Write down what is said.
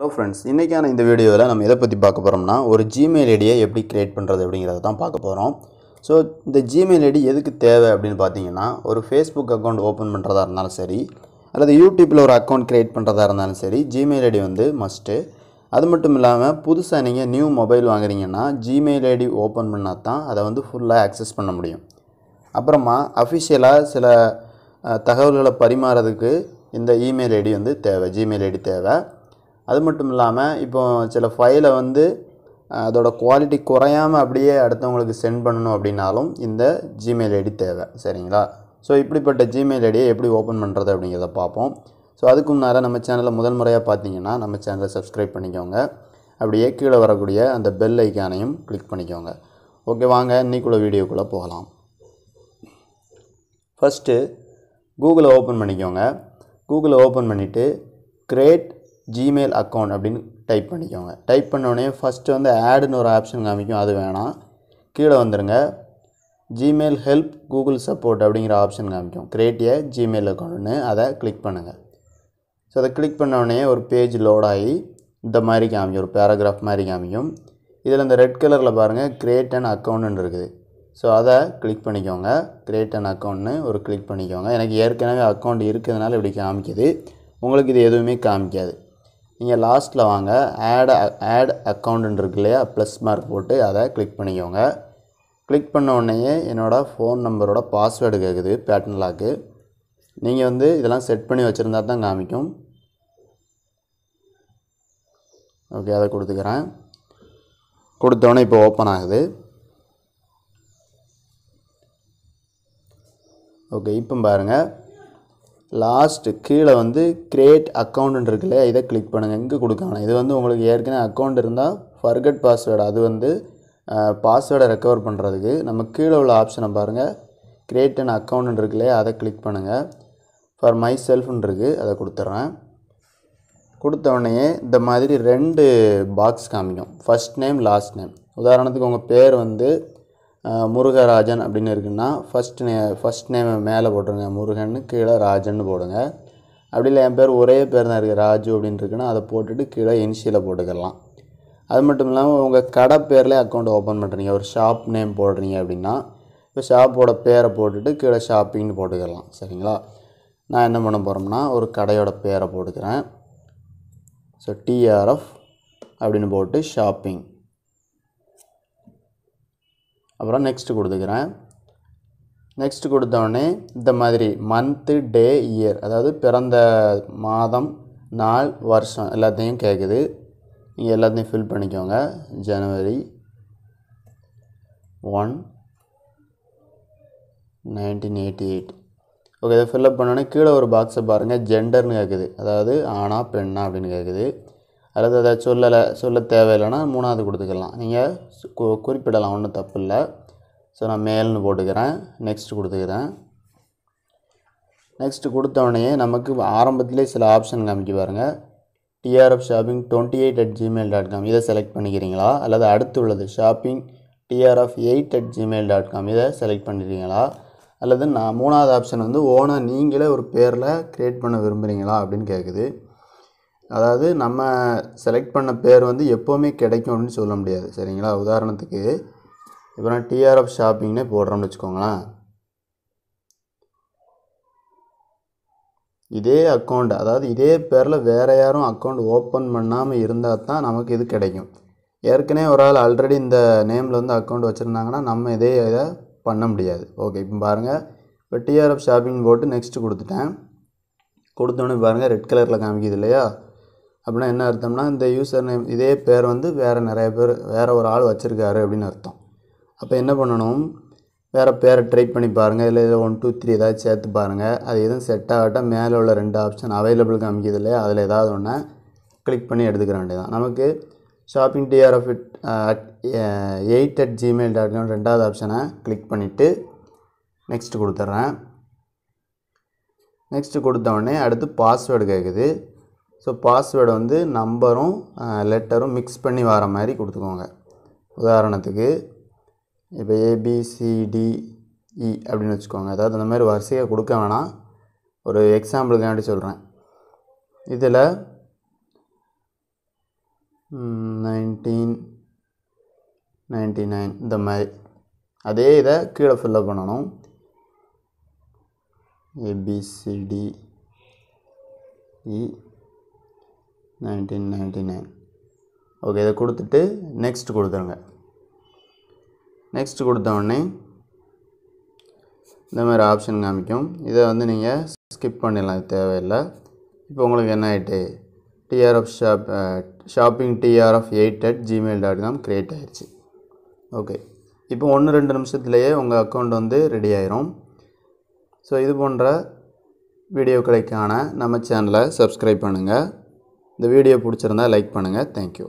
hello friends இன்றைக்கான இந்த வீடியோவில் நம்ம எதை பற்றி பார்க்க போகிறோம்னா ஒரு ஜிமெயில் ஐடியை எப்படி க்ரியேட் பண்ணுறது அப்படிங்கிறத தான் பார்க்க போகிறோம் ஸோ இந்த ஜிமெயில் ஐடி எதுக்கு தேவை அப்படின்னு பார்த்தீங்கன்னா ஒரு ஃபேஸ்புக் அக்கௌண்ட் ஓப்பன் பண்ணுறதா இருந்தாலும் சரி அல்லது யூடியூப்பில் ஒரு அக்கௌண்ட் க்ரியேட் பண்ணுறதா இருந்தாலும் சரி ஜிமெயில் ஐடி வந்து மஸ்ட்டு அது மட்டும் இல்லாமல் புதுசாக நீங்கள் நியூ மொபைல் வாங்குறீங்கன்னா ஜிமெயில் ஐடி ஓப்பன் பண்ணால் தான் அதை வந்து ஃபுல்லாக ஆக்சஸ் பண்ண முடியும் அப்புறமா அஃபிஷியலாக சில தகவல்களை பரிமாறதுக்கு இந்த இமெயில் ஐடி வந்து தேவை ஜிமெயில் ஐடி தேவை அது மட்டும் இல்லாமல் இப்போ சில ஃபைலை வந்து அதோட குவாலிட்டி குறையாமல் அப்படியே அடுத்தவங்களுக்கு சென்ட் பண்ணணும் அப்படின்னாலும் இந்த ஜிமெயில் ஐடி தேவை சரிங்களா ஸோ இப்படிப்பட்ட ஜிமெயில் ஐடியை எப்படி ஓப்பன் பண்ணுறது அப்படிங்கிறத பார்ப்போம் ஸோ அதுக்கு முன்னால் நம்ம சேனலை முதல் முறையாக பார்த்தீங்கன்னா நம்ம சேனலை சப்ஸ்கிரைப் பண்ணிக்கோங்க அப்படியே கீழே வரக்கூடிய அந்த பெல் ஐக்கானையும் கிளிக் பண்ணிக்கோங்க ஓகே வாங்க இன்றைக்குள்ள வீடியோக்குள்ளே போகலாம் ஃபஸ்ட்டு கூகுளை ஓப்பன் பண்ணிக்கோங்க கூகுளை ஓப்பன் பண்ணிவிட்டு க்ரேட் ஜிமெயில் அக்கௌண்ட் அப்படின்னு டைப் பண்ணிக்கோங்க டைப் பண்ணோடனே ஃபஸ்ட்டு வந்து ஆடுன்னு ஒரு ஆப்ஷன் காமிக்கும் அது வேணாம் கீழே வந்துடுங்க ஜிமெயில் ஹெல்ப் கூகுள் சப்போர்ட் அப்படிங்கிற ஆப்ஷன் காமிக்கும் கிரியேட்டிய ஜிமெயில் அக்கௌண்ட்னு அதை கிளிக் பண்ணுங்கள் ஸோ அதை கிளிக் பண்ணோடனே ஒரு பேஜ் லோடாகி இந்த மாதிரி காமிக்கும் ஒரு பேராகிராஃப் மாதிரி காமிக்கும் இதில் இந்த ரெட் கலரில் பாருங்கள் கிரியேட் அண்ட் அக்கௌண்ட்னு இருக்குது ஸோ அதை கிளிக் பண்ணிக்கோங்க கிரியேட் அண்ட் அக்கௌண்ட்னு ஒரு கிளிக் பண்ணிக்கோங்க எனக்கு ஏற்கனவே அக்கௌண்ட் இருக்கிறதுனால இப்படி காமிக்குது உங்களுக்கு இது எதுவுமே காமிக்காது நீங்கள் லாஸ்ட்டில் வாங்க ஆட் ஆட் அக்கௌண்ட்டுன்னு இருக்கு இல்லையா ப்ளஸ் மார்க் போட்டு அதை கிளிக் பண்ணிக்கோங்க கிளிக் பண்ண உடனேயே என்னோடய ஃபோன் நம்பரோட பாஸ்வேர்டு கேட்குது பேட்டன் லாக்கு நீங்கள் வந்து இதெல்லாம் செட் பண்ணி வச்சுருந்தா தான் காமிக்கும் ஓகே அதை கொடுத்துக்கிறேன் கொடுத்தோடனே இப்போ ஓப்பன் ஆகுது ஓகே இப்போ பாருங்கள் லாஸ்ட்டு கீழே வந்து க்ரியேட் அக்கௌண்ட் இருக்குல்ல இதை கிளிக் பண்ணுங்கள் எங்கே கொடுக்கணும் இது வந்து உங்களுக்கு ஏற்கனவே அக்கௌண்ட் இருந்தால் ஃபர்கட் பாஸ்வேர்டு அது வந்து பாஸ்வேர்டை ரெக்கவர் பண்ணுறதுக்கு நம்ம கீழே உள்ள ஆப்ஷனை பாருங்கள் க்ரியேட் அண்ட் அக்கௌண்ட் இருக்குல்ல அதை கிளிக் பண்ணுங்கள் ஃபார் மை செல்ஃப்னு இருக்குது அதை கொடுத்துட்றேன் கொடுத்த உடனே இந்த மாதிரி ரெண்டு பாக்ஸ் காமிக்கும் ஃபஸ்ட் நேம் லாஸ்ட் நேம் உதாரணத்துக்கு உங்கள் பேர் வந்து முருகராஜன் அப்படின்னு இருக்குன்னா ஃபஸ்ட் நே ஃபஸ்ட் நேம் மேலே போட்டுருங்க முருகன் கீழே ராஜன் போடுங்க அப்படி இல்லை என் பேர் ஒரே பேர் தான் இருக்குது ராஜு அப்படின்னு இருக்குன்னா அதை போட்டுட்டு கீழே இனிஷியலை போட்டுக்கலாம் அது மட்டும் இல்லாமல் உங்கள் கடை பேரில் அக்கௌண்ட் ஓப்பன் பண்ணுறீங்க ஒரு ஷாப் நேம் போடுறீங்க அப்படின்னா இப்போ ஷாப்போட பேரை போட்டுட்டு கீழே ஷாப்பிங்னு போட்டுக்கலாம் சரிங்களா நான் என்ன பண்ண போகிறோம்னா ஒரு கடையோட பேரை போட்டுக்கிறேன் ஸோ டிஆர்எஃப் அப்படின்னு போட்டு ஷாப்பிங் அப்புறம் நெக்ஸ்ட்டு கொடுத்துக்கிறேன் நெக்ஸ்ட்டு கொடுத்தோடனே இந்த மாதிரி மந்த்து டே இயர் அதாவது பிறந்த மாதம் நாள் வருஷம் எல்லாத்தையும் கேட்குது நீங்கள் எல்லாத்தையும் ஃபில் பண்ணிக்கோங்க January one nineteen eighty eight okay இதை ஃபில்லப் பண்ணோன்னே கீழே ஒரு பாக்ஸை பாருங்கள் ஜெண்டர்னு கேட்குது அதாவது ஆணா பெண்ணா அப்படின்னு கேட்குது அல்லது அதை சொல்லலை சொல்ல தேவையில்லைன்னா மூணாவது கொடுத்துக்கலாம் நீங்கள் கு குறிப்பிடலாம் ஒன்றும் தப்பு இல்லை ஸோ நான் மேல்னு போட்டுக்கிறேன் நெக்ஸ்ட் கொடுத்துக்கிறேன் நெக்ஸ்ட் கொடுத்தவொடனே நமக்கு ஆரம்பத்திலே சில ஆப்ஷன் காமிக்க பாருங்கள் TRF shopping twenty eight at Gmail dot com இதை செலக்ட் பண்ணிக்கிறீங்களா அல்லது அடுத்து உள்ளது shopping TRF eight at Gmail dot com இதை செலக்ட் பண்ணிடுறீங்களா அல்லது நான் மூணாவது ஆப்ஷன் வந்து ஓனாக நீங்களே ஒரு பேரில் க்ரியேட் பண்ண விரும்புகிறீங்களா அப்படின்னு கேட்குது அதாவது நம்ம செலக்ட் பண்ண பேர் வந்து எப்போவுமே கிடைக்கும் அப்படின்னு சொல்ல முடியாது சரிங்களா உதாரணத்துக்கு இப்போ நான் டிஆர்எஃப் ஷாப்பிங்னே போடுறோம்னு வச்சுக்கோங்களேன் இதே அக்கௌண்ட் அதாவது இதே பேரில் வேறு யாரும் அக்கௌண்ட் ஓப்பன் பண்ணாமல் இருந்தால் தான் நமக்கு இது கிடைக்கும் ஏற்கனவே ஒரு ஆள் ஆல்ரெடி இந்த நேமில் வந்து அக்கௌண்ட் வச்சுருந்தாங்கன்னா நம்ம இதே இதை பண்ண முடியாது ஓகே இப்போ பாருங்கள் இப்போ டிஆர்எஃப் ஷாப்பிங் போட்டு நெக்ஸ்ட்டு கொடுத்துட்டேன் கொடுத்தோன்னே பாருங்கள் ரெட் கலரில் காமிக்குது இல்லையா அப்படின்னா என்ன அர்த்தம்னா இந்த யூசர் நேம் இதே பேர் வந்து வேறு நிறைய பேர் வேறு ஒரு ஆள் வச்சுருக்காரு அப்படின்னு அர்த்தம் அப்போ என்ன பண்ணணும் வேறு பேரை ட்ரை பண்ணி பாருங்கள் இல்லை இதில் ஒன் டூ த்ரீ ஏதாவது சேர்த்து பாருங்கள் அது எதுவும் செட் ஆகட்டால் மேலே உள்ள ரெண்டு ஆப்ஷன் அவைலபிள் காமிக்கிறது இல்லையா அதில் ஏதாவது ஒன்று கிளிக் பண்ணி எடுத்துக்கிற வேண்டியதான் நமக்கு shopping TRF it eight at Gmail dot com ரெண்டாவது ஆப்ஷனை கிளிக் பண்ணிவிட்டு நெக்ஸ்ட்டு கொடுத்துட்றேன் நெக்ஸ்ட்டு கொடுத்த உடனே அடுத்து பாஸ்வேர்டு கேட்குது ஸோ பாஸ்வேர்டை வந்து நம்பரும் லெட்டரும் மிக்ஸ் பண்ணி வர மாதிரி கொடுத்துக்கோங்க உதாரணத்துக்கு இப்போ ஏபிசிடிஇ e அப்படின்னு வச்சுக்கோங்க அதாவது அந்த மாதிரி வரிசையை கொடுக்க வேணாம் ஒரு எக்ஸாம்பிள் எக்ஸாம்பிளுக்காண்டி சொல்கிறேன் இதில் நைன்டீன் நைன்டி நைன் இந்த மாதிரி அதே இதை கீழே ஃபில்லப் பண்ணணும் A B C D E nineteen ninety nine okay இதை கொடுத்துட்டு நெக்ஸ்ட் கொடுத்துருங்க நெக்ஸ்ட் கொடுத்த உடனே இந்த மாதிரி ஆப்ஷன் காமிக்கும் இதை வந்து நீங்கள் ஸ்கிப் பண்ணிடலாம் தேவையில்லை இப்போ உங்களுக்கு என்ன ஆகிட்டு TRF shop shopping TRF eight at Gmail dot com create ஆகிடுச்சு ஓகே இப்போ ஒன்று ரெண்டு நிமிஷத்துலேயே உங்கள் அக்கௌண்ட் வந்து ரெடி ஆயிரும் ஸோ இது போன்ற வீடியோக்களைக்கான நம்ம சேனலை சப்ஸ்கிரைப் பண்ணுங்கள் இந்த வீடியோ பிடிச்சிருந்தா லைக் பண்ணுங்கள் தேங்க்யூ